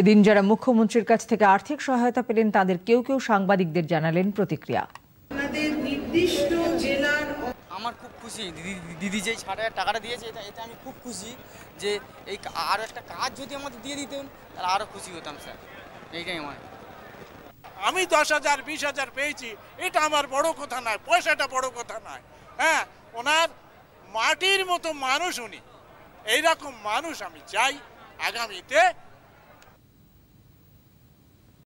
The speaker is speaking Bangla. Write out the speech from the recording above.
এদিন যারা মুখ্যমন্ত্রীর কাছ থেকে আর্থিক সহায়তা পেলেন তাদের কেউ কেউ সাংবাদিকদের জানালেন প্রতিক্রিয়া নির্দিষ্ট আমার খুব খুশি দিদি যে ষাট হাজার টাকাটা দিয়েছে এটা এটা আমি খুব খুশি যে এই আরও একটা কাজ যদি আমাদের দিয়ে দিতেন তাহলে আরও খুশি হতাম স্যার এইটাই আমার আমি দশ হাজার বিশ হাজার পেয়েছি এটা আমার বড় কথা নয় পয়সাটা বড় কথা নয় হ্যাঁ ওনার মাটির মতো মানুষ উনি এইরকম মানুষ আমি চাই আগামীতে